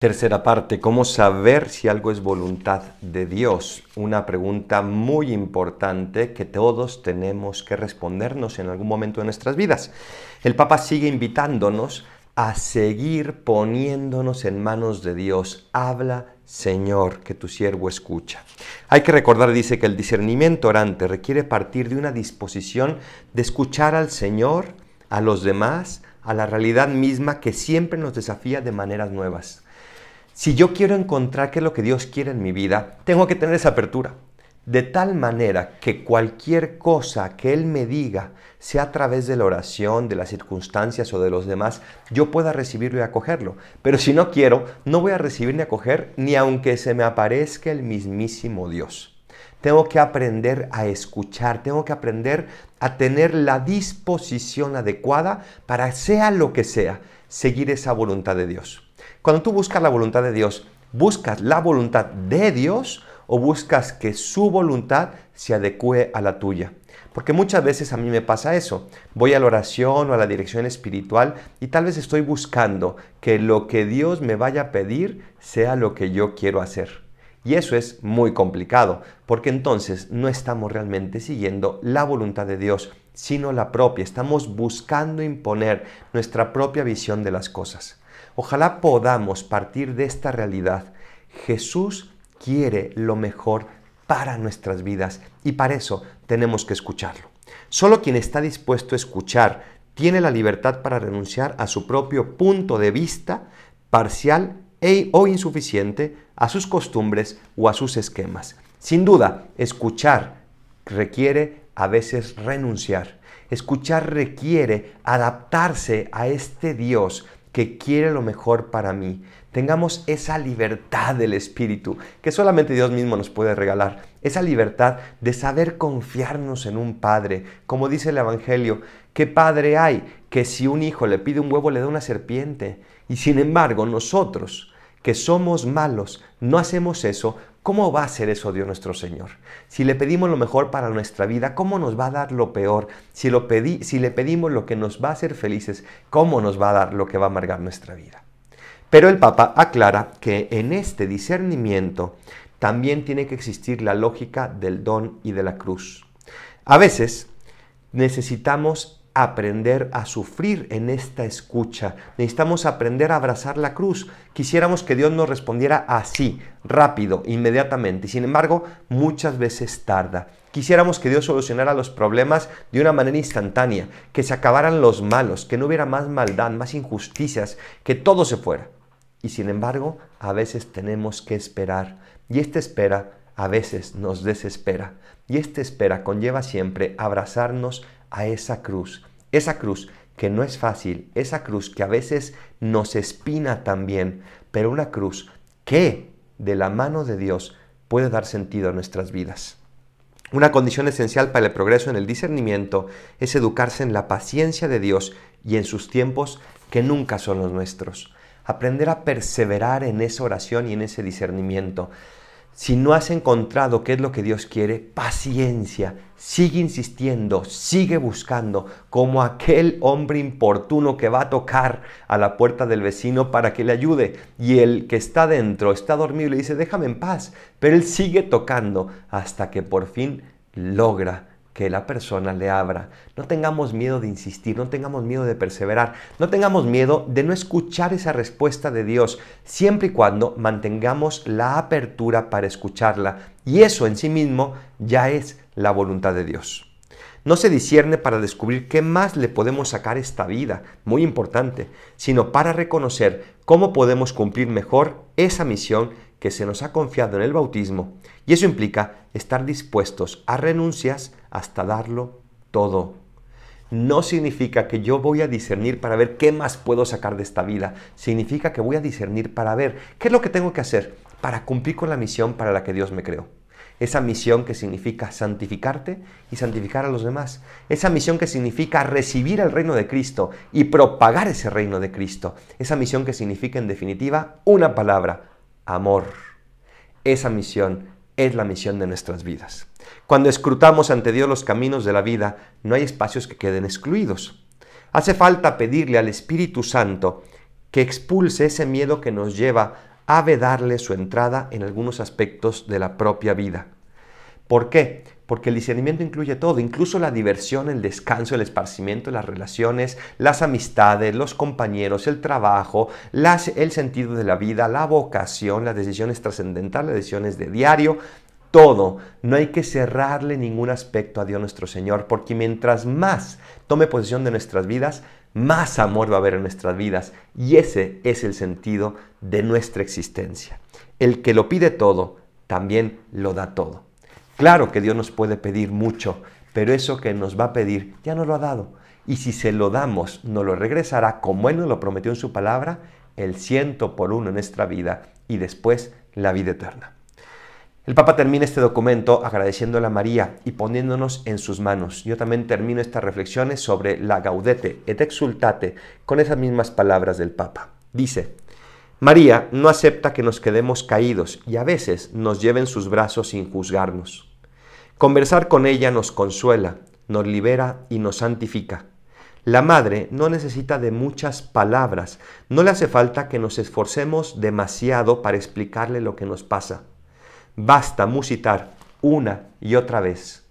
Tercera parte, ¿cómo saber si algo es voluntad de Dios? Una pregunta muy importante que todos tenemos que respondernos en algún momento de nuestras vidas. El Papa sigue invitándonos a seguir poniéndonos en manos de Dios. Habla, Señor, que tu siervo escucha. Hay que recordar, dice, que el discernimiento orante requiere partir de una disposición de escuchar al Señor, a los demás, a la realidad misma que siempre nos desafía de maneras nuevas. Si yo quiero encontrar qué es lo que Dios quiere en mi vida, tengo que tener esa apertura. De tal manera que cualquier cosa que Él me diga, sea a través de la oración, de las circunstancias o de los demás, yo pueda recibirlo y acogerlo. Pero si no quiero, no voy a recibir ni acoger, ni aunque se me aparezca el mismísimo Dios. Tengo que aprender a escuchar, tengo que aprender a tener la disposición adecuada para, sea lo que sea, seguir esa voluntad de Dios. Cuando tú buscas la voluntad de Dios, ¿buscas la voluntad de Dios o buscas que su voluntad se adecue a la tuya? Porque muchas veces a mí me pasa eso. Voy a la oración o a la dirección espiritual y tal vez estoy buscando que lo que Dios me vaya a pedir sea lo que yo quiero hacer. Y eso es muy complicado, porque entonces no estamos realmente siguiendo la voluntad de Dios, sino la propia. Estamos buscando imponer nuestra propia visión de las cosas. Ojalá podamos partir de esta realidad. Jesús quiere lo mejor para nuestras vidas y para eso tenemos que escucharlo. Solo quien está dispuesto a escuchar tiene la libertad para renunciar a su propio punto de vista parcial e, o insuficiente, a sus costumbres o a sus esquemas. Sin duda, escuchar requiere a veces renunciar. Escuchar requiere adaptarse a este Dios que quiere lo mejor para mí. Tengamos esa libertad del espíritu que solamente Dios mismo nos puede regalar. Esa libertad de saber confiarnos en un padre. Como dice el Evangelio, ¿qué padre hay que si un hijo le pide un huevo le da una serpiente? Y sin embargo, nosotros que somos malos, no hacemos eso ¿Cómo va a ser eso Dios nuestro Señor? Si le pedimos lo mejor para nuestra vida, ¿cómo nos va a dar lo peor? Si, si le pedimos lo que nos va a hacer felices, ¿cómo nos va a dar lo que va a amargar nuestra vida? Pero el Papa aclara que en este discernimiento también tiene que existir la lógica del don y de la cruz. A veces necesitamos aprender a sufrir en esta escucha. Necesitamos aprender a abrazar la cruz. Quisiéramos que Dios nos respondiera así, rápido, inmediatamente. Sin embargo, muchas veces tarda. Quisiéramos que Dios solucionara los problemas de una manera instantánea, que se acabaran los malos, que no hubiera más maldad, más injusticias, que todo se fuera. Y sin embargo, a veces tenemos que esperar. Y esta espera a veces nos desespera. Y esta espera conlleva siempre abrazarnos a esa cruz esa cruz que no es fácil, esa cruz que a veces nos espina también, pero una cruz que de la mano de Dios puede dar sentido a nuestras vidas. Una condición esencial para el progreso en el discernimiento es educarse en la paciencia de Dios y en sus tiempos que nunca son los nuestros. Aprender a perseverar en esa oración y en ese discernimiento. Si no has encontrado qué es lo que Dios quiere, paciencia, sigue insistiendo, sigue buscando, como aquel hombre importuno que va a tocar a la puerta del vecino para que le ayude. Y el que está dentro está dormido y le dice, déjame en paz. Pero él sigue tocando hasta que por fin logra que la persona le abra. No tengamos miedo de insistir, no tengamos miedo de perseverar, no tengamos miedo de no escuchar esa respuesta de Dios, siempre y cuando mantengamos la apertura para escucharla. Y eso en sí mismo ya es la voluntad de Dios. No se discierne para descubrir qué más le podemos sacar esta vida, muy importante, sino para reconocer cómo podemos cumplir mejor esa misión que se nos ha confiado en el bautismo. Y eso implica estar dispuestos a renuncias, hasta darlo todo. No significa que yo voy a discernir para ver qué más puedo sacar de esta vida. Significa que voy a discernir para ver qué es lo que tengo que hacer para cumplir con la misión para la que Dios me creó. Esa misión que significa santificarte y santificar a los demás. Esa misión que significa recibir el reino de Cristo y propagar ese reino de Cristo. Esa misión que significa en definitiva una palabra, amor. Esa misión es la misión de nuestras vidas. Cuando escrutamos ante Dios los caminos de la vida, no hay espacios que queden excluidos. Hace falta pedirle al Espíritu Santo que expulse ese miedo que nos lleva a vedarle su entrada en algunos aspectos de la propia vida. ¿Por qué? Porque el discernimiento incluye todo, incluso la diversión, el descanso, el esparcimiento, las relaciones, las amistades, los compañeros, el trabajo, el sentido de la vida, la vocación, las decisiones trascendentales, las decisiones de diario, todo. No hay que cerrarle ningún aspecto a Dios nuestro Señor, porque mientras más tome posesión de nuestras vidas, más amor va a haber en nuestras vidas. Y ese es el sentido de nuestra existencia. El que lo pide todo, también lo da todo. Claro que Dios nos puede pedir mucho, pero eso que nos va a pedir ya no lo ha dado. Y si se lo damos, nos lo regresará como Él nos lo prometió en su palabra, el ciento por uno en nuestra vida y después la vida eterna. El Papa termina este documento agradeciéndole a María y poniéndonos en sus manos. Yo también termino estas reflexiones sobre la gaudete et exultate con esas mismas palabras del Papa. Dice, María no acepta que nos quedemos caídos y a veces nos lleven sus brazos sin juzgarnos. Conversar con ella nos consuela, nos libera y nos santifica. La madre no necesita de muchas palabras, no le hace falta que nos esforcemos demasiado para explicarle lo que nos pasa. Basta musitar una y otra vez.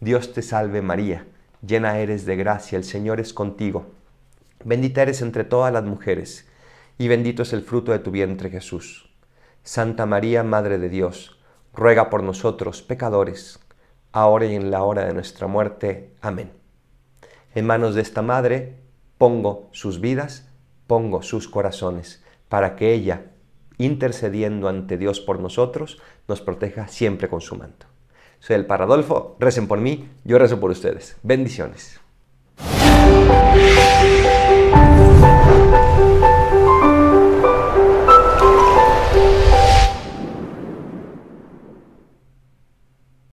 Dios te salve María, llena eres de gracia, el Señor es contigo. Bendita eres entre todas las mujeres, y bendito es el fruto de tu vientre Jesús. Santa María, Madre de Dios, ruega por nosotros pecadores ahora y en la hora de nuestra muerte. Amén. En manos de esta Madre pongo sus vidas, pongo sus corazones, para que ella, intercediendo ante Dios por nosotros, nos proteja siempre con su manto. Soy el Paradolfo, recen por mí, yo rezo por ustedes. Bendiciones.